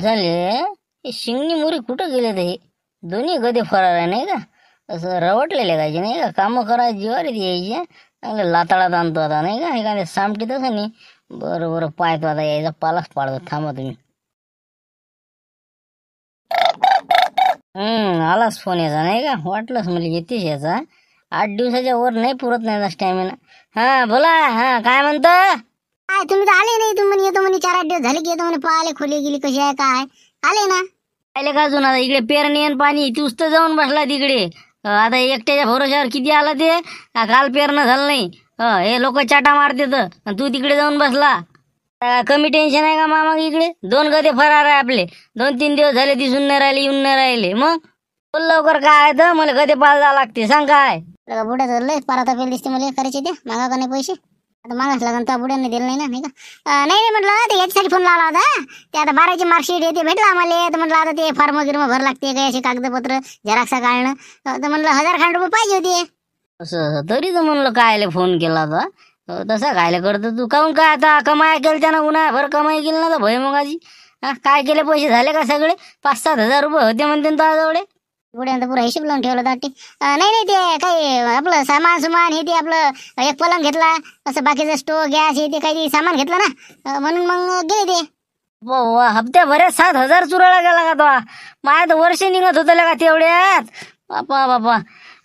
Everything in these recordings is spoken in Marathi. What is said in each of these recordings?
झाले शिंगणी मुरी कुठं गेले ते दोन्ही गदे फरार आहे नाही का असं रवटलेले पाहिजे नाही का कामं करा जिवारीत यायचे चांगलं लाताळात आणतो आता नाही का एखाद्या सामटी तसं नाही बरं बरं पाहतो आता यायचा पालाच पाडतो थांबा तुम्ही हम्म आलाच फोन याचा नाही का वाटलंच म्हणजे येतेच याचा आठ दिवसाच्या वर नाही पुरत नाही स्टॅमिना हा बोला हा काय म्हणतो काय तुम्ही आले नाही तुम्ही येतो म्हणे चार आठ दिवस झाले की येतो म्हणे पाहिले खोली गेली कशी आहे काय आले ना आले का अजून आता इकडे पेरणी आणि पाणी तूच जाऊन बसला तिकडे आता एकट्याच्या भरोशावर किती आला ते काल पेरणं झालं नाही हे लोक चाटा मारते तर तू तिकडे जाऊन बसला कमी टेन्शन आहे का मामा इकडे दोन गदे फरार आहे आपले दोन तीन दिवस झाले दिसून नाही राहिले येऊन नाही राहिले मग बोल लवकर काय आहे तर मला गदे जावं लागते सांग काय बुड्या झालं परत पेल दिसते मला करायचे ते मागा का नाही पैसे आता मागास तो त्या दिलं नाही ना नाही का नाही नाही म्हटलं ते याच्यासाठी फोन लावला होता ते आता बाराची मार्कशीट येते भेटला आम्हाला तर म्हटलं आता ते फॉर्म वगैरे भर लागते काही असे कागदपत्र झेरॉक्स काढणं तर म्हटलं हजार खंड रुपये पाहिजे होते असं तरी तर म्हणलं कायले फोन केला होता तसं तसा कायले करतो तू काहून काय आता कमाई केली त्यानं भर कमाई केली ना तर भय मगाची काय केले पैसे झाले का सगळे पाच सात हजार रुपये होते म्हणते ना तुझ्याजवळ आता पुरा हिशोब लावून ठेवला दाटी नाही नाही ते काही आपलं सामान सुमान हे ते आपलं एक पलंग घेतला असं बाकीचं स्टो गॅस हे ते काही सामान घेतलं ना म्हणून मग गेले ते हप्त्या बऱ्याच सात हजार चुरायला गेला का तो माझ्या तर वर्ष निघत होत का तेवढ्यात बापा बापा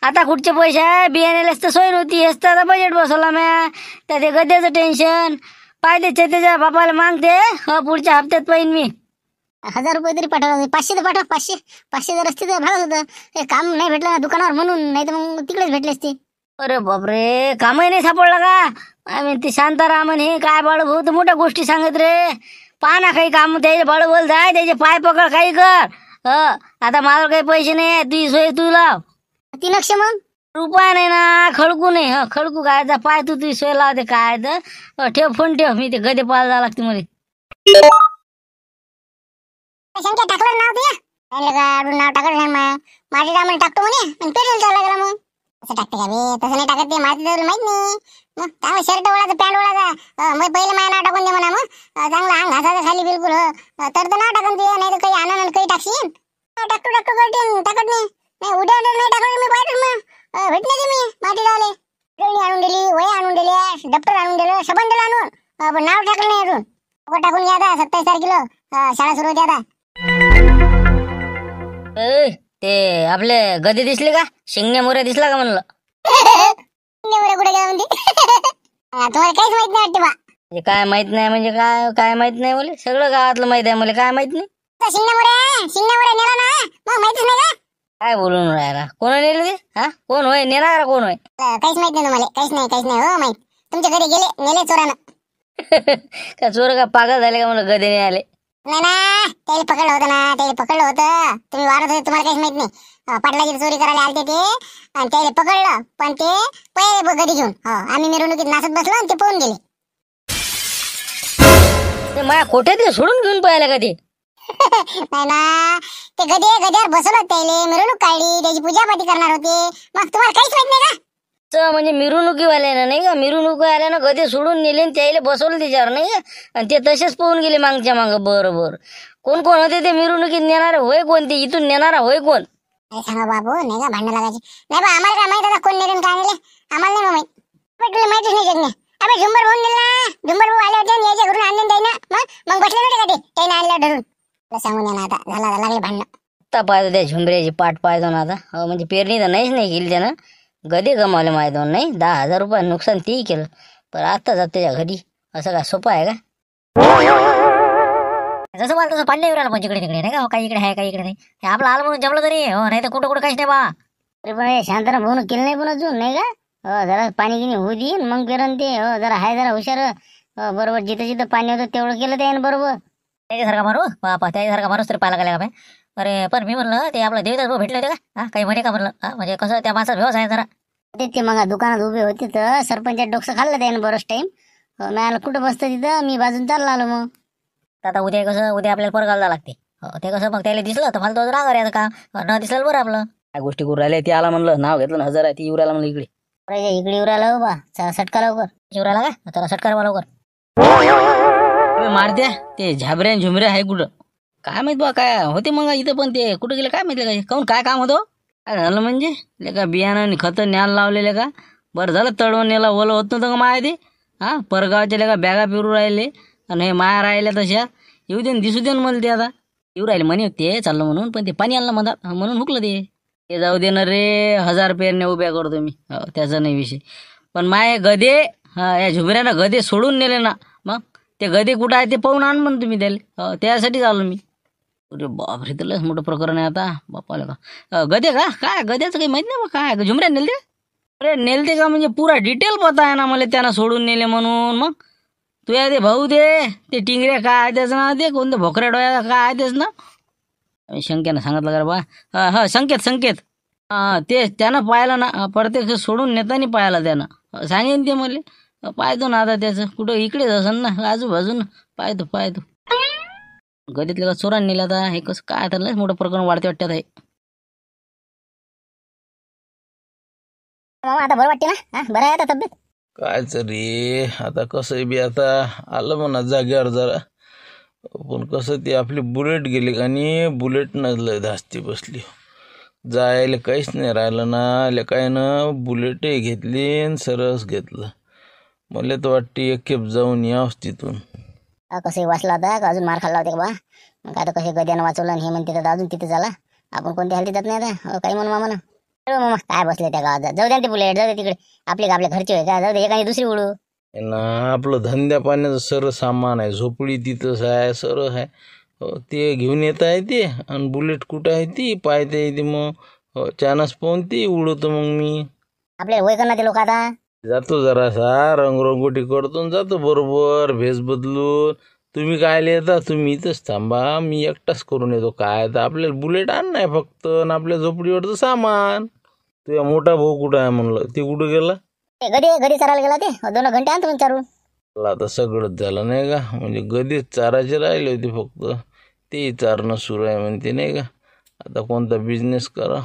आता कुठचे पैसे आहे बियाण्यालाच तर सोय नव्हती हेच तर आता बजेट बसवला म्या त्या ते गद्याचं टेन्शन पाहिजे त्याच्या बापाला मागते पुढच्या हप्त्यात पाहिजे मी हजार रुपये तरी पाठवा म्हणजे पाचशे तर पाठवा पाचशे पाचशे जर असते तर भागत होतं हे काम नाही भेटलं ना दुकानावर म्हणून नाही तर मग तिकडेच भेटले असते अरे बापरे कामही नाही सापडलं का आम्ही ते शांतारामन हे काय बाळू भाऊ तर मोठ्या गोष्टी सांगत रे पहा ना काही काम त्याचे बोल जाय त्याचे पाय पकड काही कर ह आता माझ्यावर काही पैसे नाही तुझी सोय तू लाव ती लक्ष मग रुपया नाही ना खडकू नाही ह खडकू काय पाय तू तुझी सोय लावते काय तर ठेव फोन ठेव मी ते गदे पाहायला लागते मध्ये संख्या टाकलं नाव ते अडून नाव टाकलं नाही माझं माझे टाकतो म्हणे आणि पेरेल जावं लागला मग असं टाकते का बे तसं नाही टाकत ते माझं माहित नाही मग काय शर्ट ओळायचं पॅन्ट ओळाचा मग पहिले माझ्या नाव टाकून दे म्हणा मग चांगला अंग घासायचं खाली बिलकुल तर नाव टाकून ते नाही तर काही नाही काही टाकशील टाकतो टाकतो करते टाकत नाही उद्या उद्या नाही टाकलं मी पाहिजे मग भेटले ते मी माती झाले ट्रेनी आणून दिली वय आणून दिली डॉक्टर आणून दिलं सबंध आणून पण नाव टाकलं नाही अजून टाकून घ्या सत्तावीस तारखेला शाळा सुरू होती आता ते आपले गदी दिसले का शिंगे मोरे दिसला का म्हणलं माहित नाही म्हणजे काय माहित नाही म्हणजे काय काय माहित नाही बोले सगळं गावातलं माहित आहे मला काय माहित नाही काय बोलून राहिला कोण नेलं ते हा कोण होय नेणार कोण होय काहीच माहित नाही मला काहीच नाही काहीच नाही हो माहित तुमच्या घरी गेले नेले चोरानं का चोर का पागल झाले का म्हणलं गदी नाही आले नाही ना त्याला पकडलं होतं ना त्याला पकडलं होत तुम्ही वारत होते तुम्हाला काहीच माहित नाही पाटलाची चोरी करायला आले ते आणि त्याला पकडलं पण ते पहिले गदी घेऊन हो आम्ही मिरवणुकीत नाचत बसलो आणि ते पळून गेले माझ्या खोट्यात सोडून घेऊन पळायला कधी नाही ना ते गदे गद्यावर बसवलं त्याले मिरवणूक काढली त्याची पूजापाती करणार होते मग तुम्हाला काहीच माहित नाही का तर म्हणजे मिरवणुकीवाल्यानं नाही का आल्यानं गदे सोडून नेले त्याला बसवलं त्याच्यावर नाही का आणि ते तसेच पोहून गेले मागच्या मागं बरोबर कोण कोण होते ते मिरवणुकीत नेणारे होय कोण ते इथून नेणारा होय कोण सांगा बाबू नाही का भांडण लागायचे नाही बा आम्हाला काय माहिती आता कोण नेले काय नेले आम्हाला नाही माहित नाही अबे झुंबर भाऊ नेला झुंबर भाऊ आले होते याच्या घरून आणून द्याय ना मग मग बसले नव्हते का ते त्याने आणलं धरून तुला सांगून येणार आता झाला लागले भांडण आता पाहतो त्या झुंबऱ्याची पाठ पाहतो ना आता म्हणजे पेरणी तर नाहीच नाही केली त्यानं गदे गमावले माझ्या दोन नाही दहा हजार रुपये नुकसान तेही केलं पण आता जात त्याच्या घरी असं का सोपं आहे का जसं मला तसं पाडले विराला पण जिकडे तिकडे नाही का हो, काही इकडे आहे काही इकडे नाही हे आपलं आलं म्हणून जमलं तरी हो नाही तर कुठं कुठं काहीच नाही बा अरे पण शांतारा केलं नाही पण अजून नाही का हो जरा पाणी गिनी होऊ देईन मग पेरण ते हो जरा हाय जरा हुशार हो, बरोबर जिथं जिथं पाणी होतं तेवढं केलं ते बरोबर त्याच्यासारखा मारू बापा त्याच्यासारखा मारूस तरी पाहायला गेला का अरे पण मी म्हणलं ते आपलं देवीदास भाऊ भेटले होते का हा काही म्हणे का म्हणलं म्हणजे कसं त्या माणसाचा व्यवसाय आहे जरा ते मग दुकानात उभे होते तर सरपंच डोकसं खाल्लं त्याने बरंच टाईम हो, मॅला कुठं बसतं तिथं मी बाजून चालला आलो मग आता उद्या कसं उद्या आपल्याला परगाव जावं लागते हो, ते कसं मग त्याला दिसलं तर फालतू रागावर का हो, न दिसलं बरं आपलं काय गोष्टी करू राहिले ते आला म्हणलं नाव घेतलं ना हजार आहे ती येऊ म्हणलं इकडे इकडे येऊ राहिला बा सटका लवकर येऊ राहिला का सटकार मला लवकर अबे ते झाबऱ्या झुमऱ्या आहे कुठं काय माहित बा काय होते मग इथं पण ते कुठं गेलं काय माहिती काय काऊन काय काम होतं काय झालं म्हणजे लेका आणि खतं न्यायला लावलेले का बरं झालं तळवण याला ओलं होत नव्हतं का माया ते हां परगावच्या लेका बॅगा पिरू राहिले आणि हे माया राहिल्या तशा येऊ दे दिसू दे मला ते आता येऊ राहिले म्हणे ते चाललं म्हणून पण ते पाणी आणलं म्हणतात म्हणून हुकलं ते ते जाऊ दे ना रे हजार पेरने उभ्या करतो मी हो त्याचा नाही विषय पण माय गदे हा या झुबऱ्यानं गदे सोडून नेले ना मग ते गदे कुठं आहे ते पाहून आण म्हणून तुम्ही त्याला हो त्यासाठी चाललो मी अरे बाप तर लस मोठं प्रकरण आहे आता बापाला का गदे का काय गद्याचं काही माहित नाही बा काय झुमऱ्या नेलते अरे नेलते का म्हणजे पुरा डिटेल पता आहे ना मला त्यांना सोडून नेले म्हणून मग तू या ते भाऊ दे ते टिंगऱ्या काय आहे त्याचं ना ते कोणते भोकऱ्या डोळ्या काय आहे तेच ना शंकेनं सांगितलं का बा हा संकेत संकेत ते त्यानं पाहिलं ना प्रत्यक्ष सोडून नेतानी पाहिला त्यानं सांगेन ते मला पाहतो ना आता त्याचं कुठं इकडेच असेल ना आजूबाजून पाहतो पाहतो गदीतले का चोरांनी नेला आता हे कसं काय तर लयच मोठं प्रकरण वाढते वाटत आहे आता बरं वाटते ना बरं आहे आता तब्येत कायच रे आता कसं बी आता आलं म्हणा जागेवर जरा पण कसं ती आपली बुलेट गेली आणि बुलेट न लय धास्ती बसली जायला काहीच नाही राहिलं ना आल्या काय ना बुलेटही घेतली आणि सरस घेतलं मला तर वाटते एक खेप जाऊन या तिथून कसे वाचला होता का अजून मार खाल्ला होता का बा मग आता कसे गद्यानं वाचवलं हे म्हणते तर अजून तिथे झाला आपण कोणत्या हल्ली जात नाही आता काही म्हणून मामा ना मामा काय बसले त्या गावात जाऊ द्या ते बुलेट जाऊ दे तिकडे आपले आपल्या घरचे होय का जाऊ दे एखादी दुसरी उडू ना आपलं धंद्या पाण्याचं सर्व सामान आहे झोपडी तिथंच आहे सर्व आहे हो, ते घेऊन येत आहे ते आणि बुलेट कुठं आहे ती पाहते ती मग हो, चानस पाहून ती उडवतो मग मी आपल्याला वय करणार ते लोक आता जातो जरासा रंगरंगोटी करतो जातो बरोबर भेस बदलून तुम्ही काय येता तुम्ही इथंच थांबा मी एकटाच करून येतो काय तर आपल्याला बुलेट आण नाही फक्त आणि आपल्या झोपडीवरचं सामान तुझ्या मोठा भाऊ कुठं आहे म्हणलं ते कुठं गेला घरी चारायला गेला ते दोन घंटे आणतो आता सगळंच झालं नाही का म्हणजे गदीच चारायचे राहिले होते फक्त तेही चारणं सुरू आहे म्हणते नाही का आता कोणता बिझनेस करा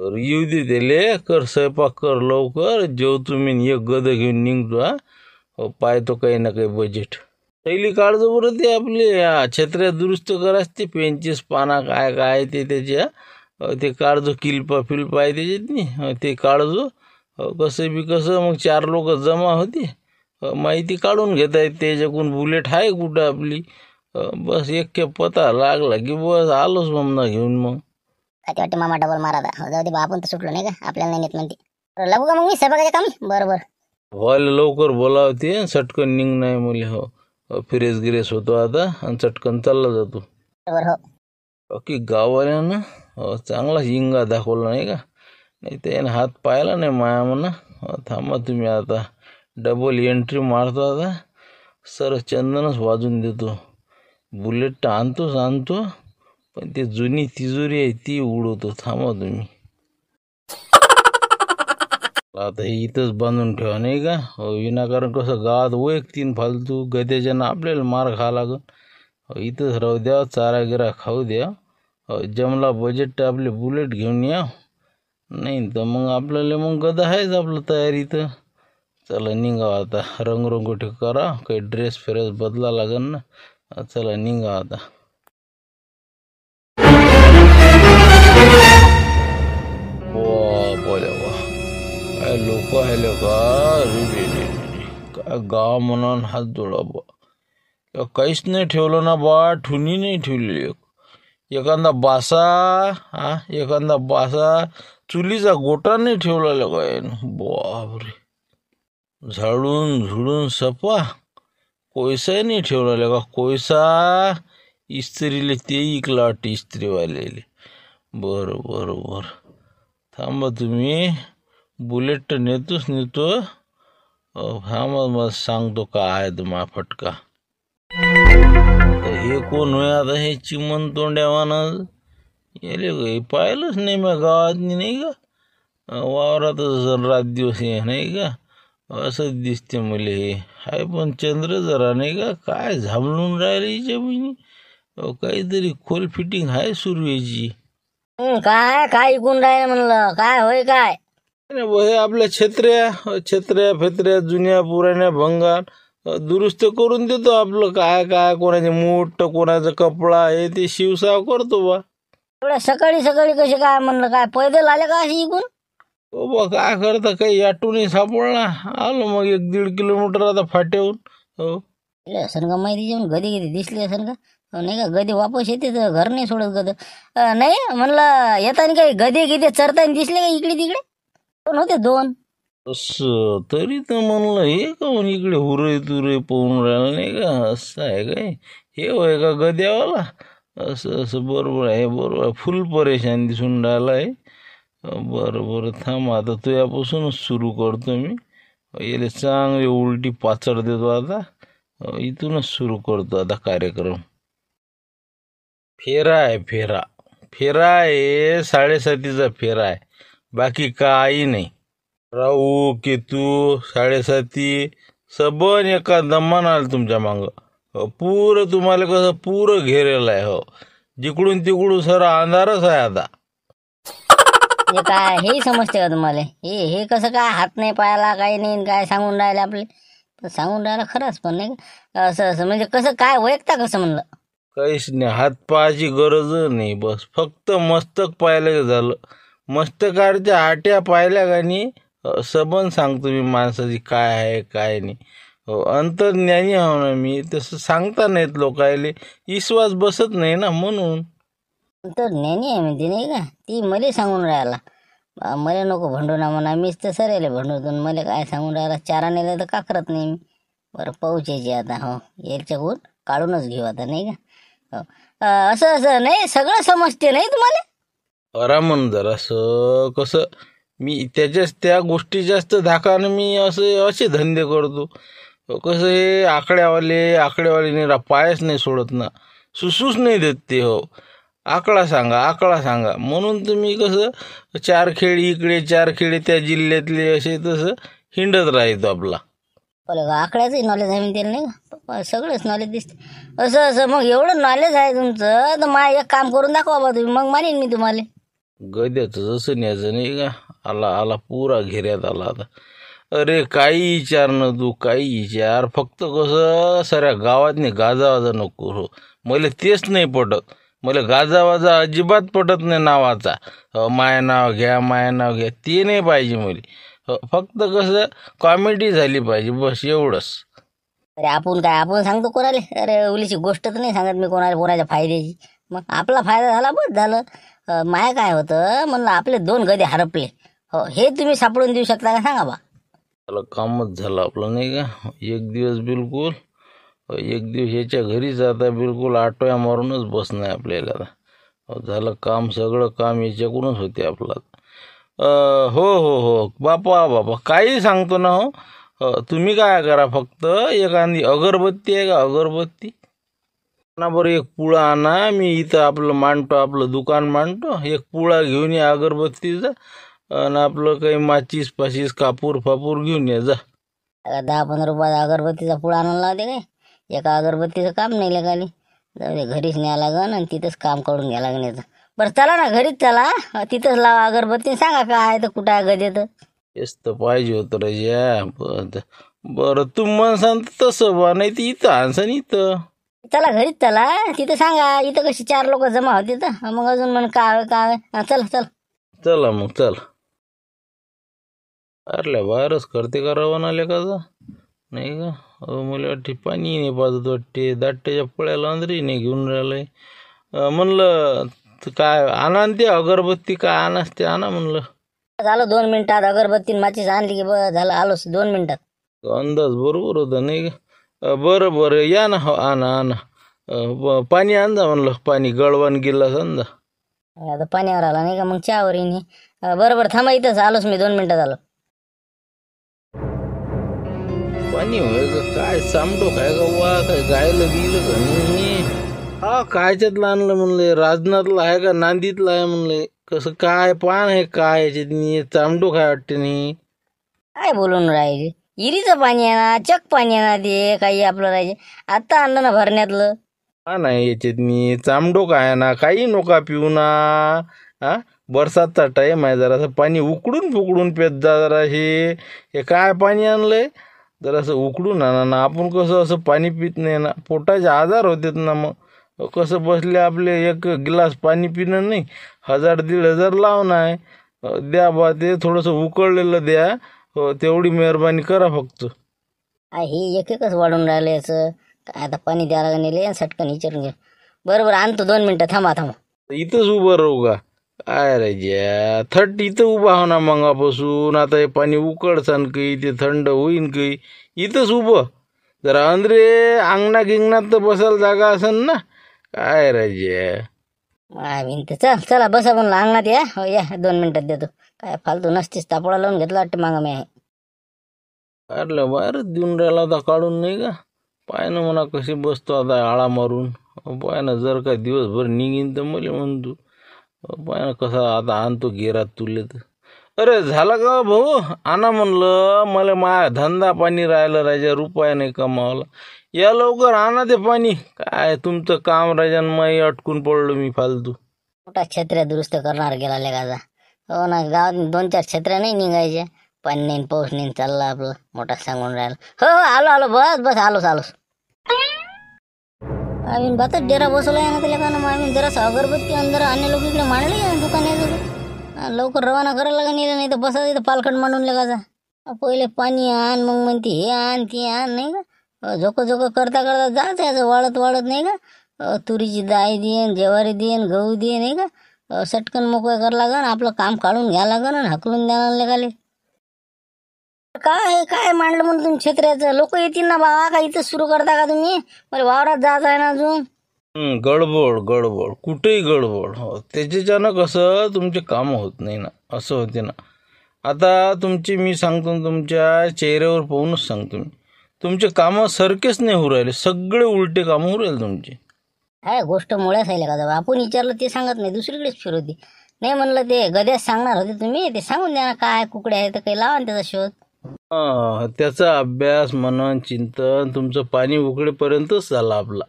येऊ दे त्याले कर स्वयंपाक कर लवकर जेव तुम्ही एक गद घेऊन निघतो हा हो, पाहतो काही ना काही बजेट पहिली काळजं बरं ते आपले छत्र्या दुरुस्त करायच ते पेनचेस पाना काय काय ते त्याच्या हो, ते काळजो किल्पा फिल्पा आहे त्याच्यात हो, ते काळजो कसं बी कसं मग चार लोक जमा होते माहिती काढून घेत आहेत त्याच्याकून बुलेट आहे कुठं आपली बस एक पता लागला की बस आलोच मग घेऊन मग काय वाटते मामा डबल मारा हो, जाऊ दे आपण तर सुटलो नाही का आपल्याला नाही नेत म्हणते का मग मी सभा कामी बरोबर व्हायला लवकर बोलावते सटकन निघ नाही मुली हो फिरेस गिरेस होतो आता आणि चटकन चालला जातो बरोबर हो अख्खी गाववाल्यानं चांगला हिंगा दाखवला नाही का नाही त्यानं हात पाहिला नाही माया म्हणा थांबा तुम्ही आता डबल एंट्री मारतो आता सर चंदनच वाजून देतो बुलेट आणतोच आणतो पण ते जुनी तिजोरी आहे ती उडवतो थांबा तुम्ही आता हे इथंच बांधून ठेवा नाही का हो, विनाकारण कसं वय तीन फालतू गद्याच्यानं आपल्याला मार खा लागल हो, इथंच राहू द्या चारा गिरा खाऊ द्या हो, जमला बजेट आपले बुलेट घेऊन या नाही तर मग आपल्याला मग गदा आहेच आपलं तयारी तर चला निघा आता रंगरंगोटी करा काही ड्रेस फ्रेस बदला लागेल ना चला निघा आता लोक आले का रे रे काय गाव म्हणून हात जोडा बा काहीच नाही ठेवलं ना बा ठुनी नाही ठेवलेली एखादा बासा हा एखादा बासा चुलीचा गोटा नाही ठेवला काय बापरे झाडून झुडून सपा कोयसाही नाही ठेवला का कोयसा इस्त्रीले ते इकला वाट इस्त्रीवालेले बरं बरं बरं थांबा तुम्ही बुलेट नेतोच नेतो हा मग सांगतो का आहे तुम्हा फटका हे कोण होय आता हे चिमन तोंड्यावानं याले पाहिलंच नाही मग गावात नाही का वावरातच रात दिवस हे नाही का असंच दिसते मले हे हाय पण चंद्र जरा नाही का काय झामलून राहिले जमिनी काहीतरी खोल फिटिंग आहे सुरू याची काय काय ऐकून राहिले म्हणलं काय होय काय हे आपल्या छत्र्या छत्र्या फेत्र्या जुन्या पुराण्या भंगार दुरुस्त करून देतो आपलं काय काय कोणाचे मोठ कोणाचा कपडा हे ते शिवसाव करतो बा एवढ्या सकाळी सकाळी कसे काय म्हणलं काय पैदल आले का अशी इकून हो काय करता काही आटूनही सापडला आलो मग एक दीड किलोमीटर आता फाट्याहून हो असं का माहिती जेवण गदी गदी दिसली असन का नाही का गदी वापस येते घर नाही सोडत गद नाही म्हणलं येताना काही गदी गिदी चरताना दिसले का इकडे तिकडे पण होते दोन अस तरी तर म्हणलं हे काहून इकडे हुरे तुरे पोहून राहिलं नाही का असं आहे काय हे होय का गद्यावाला असं असं बरोबर आहे बरोबर फुल परेशान दिसून राहिला आहे बरं बरं थांब आता तुझ्यापासूनच सुरू करतो मी याले चांगली उलटी पाचड देतो आता इथूनच सुरू करतो आता कार्यक्रम फेरा आहे फेरा फेरा आहे साडेसातीचा फेरा आहे बाकी काही नाही राहू केतू साडेसाती सबन एका दमान आलं तुमच्या मागं पुरं तुम्हाला कसं पुरं घेरेल आहे हो जिकडून तिकडून सर अंधारच आहे आता हे काय हे समजते का तुम्हाला हे हे कसं काय हात नाही पायाला काही नाही काय सांगून राहिले आपले सांगून राहायला खरंच पण नाही असं असं म्हणजे कसं काय वैयक्ता कसं म्हणलं काहीच नाही हात पायाची गरज नाही बस फक्त मस्तक पाहिलं झालं मस्तकारच्या आट्या पाहिल्या नाही सबन सांगतो मी माणसाची काय आहे काय नाही हो अंतर्ज्ञानी आहो ना मी तसं सांगता नाहीत लोकायले विश्वास बसत नाही ना म्हणून तर ज्ञानी आहे म्हणते नाही का ती मले सांगून राहिला मला नको भांडू ना म्हणा मीच तर सरेले भांडू मला काय सांगून राहिला चारा नेला तर का करत नाही मी बरं पाऊच आता हो यायच्या गुण काढूनच घेऊ आता नाही का हो असं असं नाही सगळं समजते नाही तुम्हाला जरा असं कसं मी त्याच्याच त्या गोष्टी जास्त धाकानं मी असे असे धंदे करतो कसं हे आकड्यावाले आकड्यावाले रा पायच नाही सोडत ना सुसूस नाही देत ते हो आकडा सांगा आकडा सांगा म्हणून तुम्ही कसं चार खेळी इकडे चार खेडे त्या जिल्ह्यातले असे तसं हिंडत राहतो आपला आकड्याच आकड्याचंही नॉलेज आहे म्हणते नाही सगळंच नॉलेज दिसते असं असं मग एवढं नॉलेज आहे तुमचं तर मा एक काम करून दाखवा बा तुम्ही मग मानेन मी तुम्हाला गद्याचं जसं न्यायचं नाही का आला आला पुरा घेऱ्यात आला आता अरे काही विचार न तू काही विचार फक्त कसं साऱ्या नाही गाजावाजा नको हो मला तेच नाही पटत मला गाजावाजा अजिबात पटत नाही नावाचा माय नाव घ्या माय नाव घ्या ते नाही पाहिजे मुली फक्त कसं कॉमेडी झाली पाहिजे बस एवढंच अरे आपण काय आपण सांगतो कोणाला अरे उलीची गोष्टच नाही सांगत मी कोणाला कोणाच्या फायद्याची मग आपला फायदा झाला बस झालं माय काय होतं म्हणलं आपले दोन गदे हरपले हो हे तुम्ही सापडून देऊ शकता का सांगा बा त्याला कामच झालं आपलं नाही का एक दिवस बिलकुल एक दिवस याच्या घरीच आता बिलकुल आटोया मारूनच बस आपल्याला झालं काम सगळं काम याच्याकडूनच होते आपलं हो हो हो बापा बापा काही सांगतो ना हो तुम्ही काय करा फक्त एखादी अगरबत्ती आहे का अगरबत्ती ना बरं एक पुळा आणा मी इथं आपलं मांडतो आपलं दुकान मांडतो एक पुळा घेऊन या अगरबत्तीचा आणि आपलं काही माचीस पाचीस कापूर फापूर घेऊन या जा दहा पंधरा रुपयाचा अगरबत्तीचा पुळा आणायला लावते काय एका अगरबत्तीचं काम नाही लगाली जाऊ दे घरीच न्याय लागन आणि तिथंच काम करून घ्या लागण्याचं बरं चला ना घरीच चला तिथंच लावा अगरबत्ती सांगा काय आहे तर कुठं आहे गजेत तेच तर पाहिजे होतं रजा बरं बरं तू मन तर तसं बा नाही तर इथं आणसन इथं चला घरीच चला तिथं सांगा इथं कशी चार लोक जमा होते तर मग अजून म्हण काय काय चला चल चला मग चल अरे बारस करते का रवाना का नाही का अहो मला वाटते पाणी नाही पाजत वाटते दाट्याच्या पळ्याला अंदरी नाही घेऊन राहिलंय म्हणलं काय आणा ते अगरबत्ती काय आणास ते आणा म्हणलं झालं दोन मिनिटात अगरबत्ती माचीस आणली की बस झालं आलोच दोन मिनिटात अंदाज बरोबर होता नाही का बरं बरं या ना हो आणा आणा पाणी आणजा म्हणलं पाणी गळवण गिलास समजा आता पाण्यावर आला नाही का मग चहावर येईन बरोबर बरं बरं थांबा इथंच आलोच मी दोन मिनिटात आलो पाणी होय ग काय सामडो काय का वा काय गायलं गेलं का नाही हा कायच्यातलं आणलं म्हणले राजनाथला आहे का नांदीतलं आहे म्हणले कसं काय पान आहे काय याच्यात नाही काय वाटते नाही काय बोलून राहिली इरीचं पाणी आहे ना चक पाणी आहे ना ते काही आपलं राहायचे आता आणलं ना भरण्यातलं हा नाही याच्यात मी चामडोक आहे ना काही नोका पिऊ ना हा बरसातचा टाईम आहे जरासं पाणी उकडून फुकडून पेत जा जरा हे हे काय पाणी आणलंय जरासं उकडून आणा ना आपण कसं असं पाणी पित नाही ना पोटाचे आजार होतात ना मग कसं बसले आपले एक गिलास पाणी पिणं नाही हजार दीड हजार लावणार आहे द्या बा ते थोडंसं उकळलेलं द्या हो तेवढी मेहरबानी करा फक्त हे एक एकच वाढून राहिले याचं आता पाणी द्यायला नेले आणि सटकन विचारून बरोबर आणतो दोन मिनिटं थांबा थांबा इथंच उभं राहू का काय रे ज्या थट इथं उभा हो ना मंगापासून आता हे पाणी उकडसान काही ते थंड होईन काही इथंच उभं जरा अंद्रे अंगणा गिंगणात तर बसायला जागा असन ना काय रे ज्या चल चला बसा पण अंगणात या हो या दोन मिनिटात देतो काय फालतू नसतीस तापोळा लावून घेतला वाटते मागं मी आहे बाहेर देऊन राहिला आता काढून नाही का पाय ना म्हणा कशी बसतो आता आळा मारून पाय ना जर का दिवसभर निघीन तर मला म्हणतो पाय ना कसा आता आणतो गेरात तुले तर अरे झालं का भाऊ आणा म्हणलं मला माया धंदा पाणी राहिलं राजा रुपया नाही कमावला या लवकर आणा ते पाणी काय तुमचं काम राजा मी अटकून पडलो मी फालतू मोठा छत्र्या दुरुस्त करणार गेला का हो ना गावात दोन चार क्षेत्र नाही निघायचे पाणी नाही पाऊस नाही चालला आपला मोठा सांगून राहिला हो हो आलो आलो बस बस आलोच आलोच आम्ही बातच डेरा बसवला आहे ना त्याला का मग आम्ही जरा अगरबत्ती अंदर आणि लोक इकडे मांडले आहे दुकान लवकर रवाना करायला लागेल नाही तर बसा इथं पालखंड मांडून जा पहिले पाणी आण मग म्हणते हे आण ते आण नाही का झोक झोक करता करता जायचं याचं वाळत वाढत नाही का तुरीची दाय देन ज्वारी देन गहू दे नाही का सटकन मोकळं करा लागन आपलं काम काढून घ्या लागन आणि हकलून द्या लागले काय काय मांडलं म्हणून तुम्ही क्षेत्राचं लोक येतील ना बाबा का इथं सुरू करता का तुम्ही मला वावरात जात आहे ना अजून गडबड गडबड कुठेही गडबड हो त्याच्यानं कसं तुमचे काम होत नाही ना असं होते ना आता तुमची मी सांगतो तुमच्या चेहऱ्यावर पाहूनच सांगतो मी तुमचे कामं सरकेच नाही होऊ राहिले सगळे उलटे कामं होऊ राहिले तुमचे काय गोष्ट मुळ्या आहे का जवळ आपण विचारलं ते सांगत नाही दुसरीकडेच फिरवते नाही म्हणलं ते गद्याच सांगणार होते तुम्ही ते सांगून द्या ना काय कुकडे आहे तर काही लावा त्याचा शोध त्याचा अभ्यास मनन चिंतन तुमचं पाणी उकडेपर्यंतच झाला आपला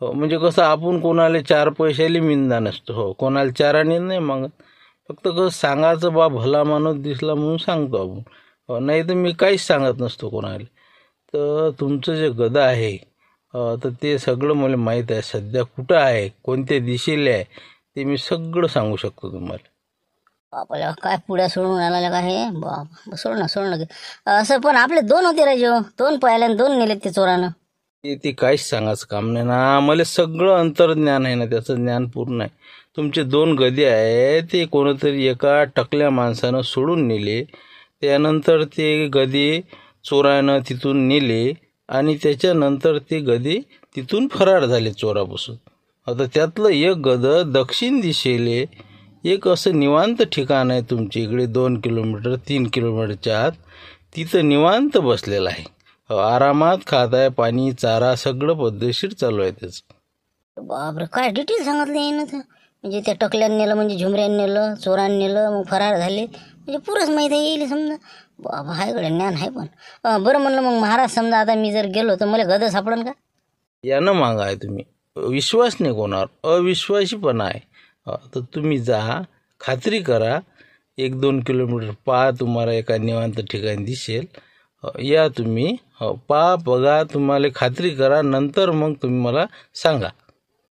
हो म्हणजे कसं आपण कोणाला चार पैशाली मिंदा नसतो हो कोणाला चाराने नाही मागत फक्त कसं सांगायचं बा भला माणूस दिसला म्हणून सांगतो आपण हो, नाही तर मी काहीच सांगत नसतो कोणाला तर तुमचं जे गदा आहे तर ते सगळं मला माहीत आहे सध्या कुठं आहे कोणत्या दिशेले आहे ते मी सगळं सांगू शकतो तुम्हाला आपल्याला काय पुढे सोडून आलेलं काय हे बाप सोड ना सोड ना सर पण आपले दोन होते राजो हो. दोन पाहिले दोन नेले ते चोरानं ते ते काहीच सांगायचं काम नाही ना मला सगळं अंतर्ज्ञान आहे ना त्याचं ज्ञान पूर्ण आहे तुमचे दोन गदे आहे ते कोणतरी एका टकल्या माणसानं सोडून नेले त्यानंतर ते गदी चोरानं तिथून नेले आणि त्याच्यानंतर ते गदे तिथून फरार झाले चोरापासून आता त्यातलं एक गदं दक्षिण दिशेले एक असं निवांत ठिकाण आहे तुमच्या इकडे दोन किलोमीटर तीन किलोमीटरच्या आत तिथं निवांत बसलेलं आहे आरामात खात आहे पाणी चारा सगळं पद्धतशीर चालू आहे त्याच बापरे काय डिटेल सांगितलं आहे म्हणजे त्या टकल्यानं नेलं म्हणजे झुमऱ्यानं नेलं चोरानं नेलं मग फरार झाले म्हणजे पुरस माहिती येईल समजा बाबा ज्ञान आहे पण बरं म्हणलं मग महाराज समजा आता मी जर गेलो तर मला गद सापडन का यानं मागा आहे तुम्ही विश्वास नाही कोणावर अविश्वासी पण आहे तर तुम्ही जा खात्री करा एक दोन किलोमीटर पहा तुम्हाला एका निवांत ठिकाणी दिसेल या तुम्ही पा बघा तुम्हाला खात्री करा नंतर मग तुम्ही मला सांगा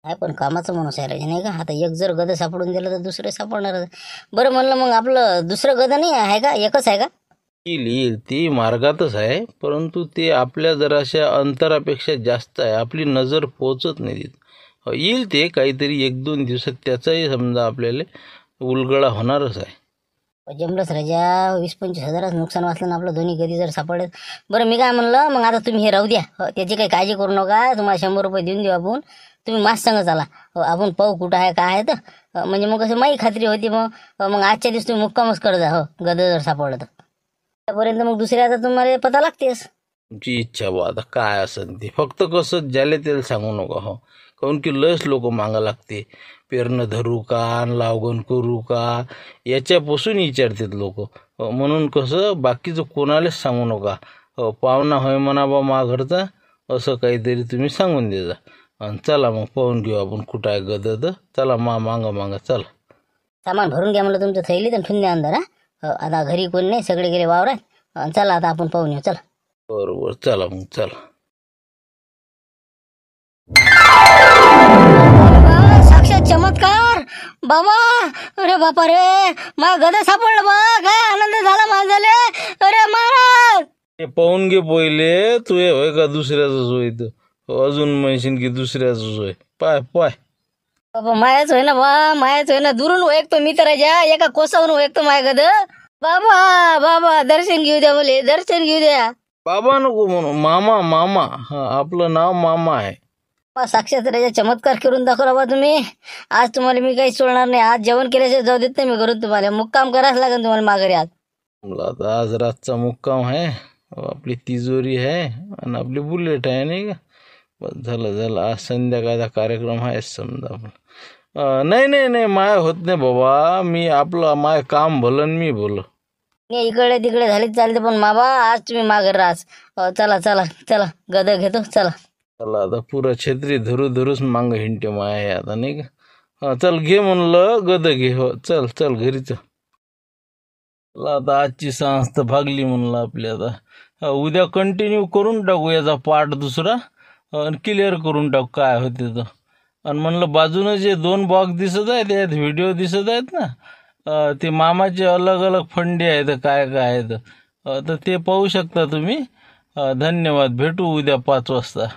काय पण कामाचं माणूस आहे नाही का आता एक जर गद सापडून दिलं तर दुसरं सापडणार बरं म्हणलं मग आपलं दुसरं गद नाही आहे का एकच आहे का येईल ती मार्गातच आहे परंतु ते आपल्या जराशा अंतरापेक्षा जास्त आहे आपली नजर पोचत नाही येईल ते काहीतरी एक दोन दिवसात त्याचाही समजा आपल्याला उलगडा होणारच आहे जमलंच राजा वीस पंचवीस हजारच नुकसान वाचलं ना आपलं दोन्ही कधी जर सापडत बरं मी काय म्हणलं मग आता तुम्ही हे राहू द्या हो, त्याची काही काळजी करू नका तुम्हाला शंभर रुपये देऊन देऊ आपण तुम्ही मास्क सांगा चाला हो, आपण पाहू कुठं आहे काय आहे तर हो, म्हणजे मग कसं माही खात्री होती मग मग आजच्या दिवस तुम्ही मुक्कामच जा हो गदर जर सापडलं तर त्यापर्यंत मग आता तुम्हाला पता लागतेस तुमची इच्छा बा आता काय असेल ते फक्त कसं झाले त्याला सांगू नका हो काहून की लस लोक मागा लागते पेरणं धरू का लावगण करू का याच्यापासून विचारतात लोक म्हणून कसं बाकीचं कोणालाच सांगू नका पाहुणा होय म्हणा बा माघरचा असं काहीतरी तुम्ही सांगून देजा आणि चला मग पाहून घेऊ आपण कुठं आहे गदद चला मा मांगा मांगा चला सामान भरून घ्या म्हणलं तुमचं थैली तर फिरण्या अंदर हो, आता घरी कोण नाही सगळे गेले वावरात चला आता आपण पाहून येऊ चला बरोबर चला मग चला साक्षात चमत्कार बाबा अरे बापा रे मा गदा सापडलं बा काय आनंद झाला माझाले अरे महाराज हे पाहून घे पहिले तू हे होय का दुसऱ्याच होय अजून म्हणशील की दुसऱ्याच होय पाय पाय मायाच होय ना बा मायाच होय ना दुरून ओळखतो मी तर राजा एका कोसावून ओळखतो माया गद बाबा बाबा दर्शन घेऊ द्या बोले दर्शन घेऊ द्या बाबा नको म्हणून मामा मामा आपलं नाव मामा आहे बा, साक्षात राजा चमत्कार करून दाखवला बा तुम्ही आज तुम्हाला मी काही सोडणार नाही आज जेवण केल्याशिवाय जाऊ देत नाही मी घरून तुम्हाला मुक्काम करायच लागेल तुम्हाला माघारी आज आता आज रातचा मुक्काम आहे आपली तिजोरी आहे आणि आपली बुलेट आहे नाही का बस झालं झालं आज संध्याकाळचा कार्यक्रम आहे समजा आपला नाही नाही नाही माय होत नाही बाबा मी आपलं माय काम भलन मी बोल इकडे तिकडे झालीच चालते पण माबा आज तुम्ही मागे रास चला चला चला गद घेतो चला चला आता पुरा छत्री धरू धरूच मांग हिंटे माय आता नाही का चल घे म्हणलं गद घे हो चल चल घरी चल चला आता आजची सांस तर भागली म्हणलं आपली आता उद्या कंटिन्यू करून टाकू याचा पार्ट दुसरा क्लिअर करून टाकू काय होते तर आणि म्हणलं बाजूनं जे दोन बॉक्स दिसत आहेत यात व्हिडिओ दिसत आहेत ना ते मामाचे अलग अलग फंडे आहेत काय काय आहेत तर ते पाहू शकता तुम्ही धन्यवाद भेटू उद्या पाच वाजता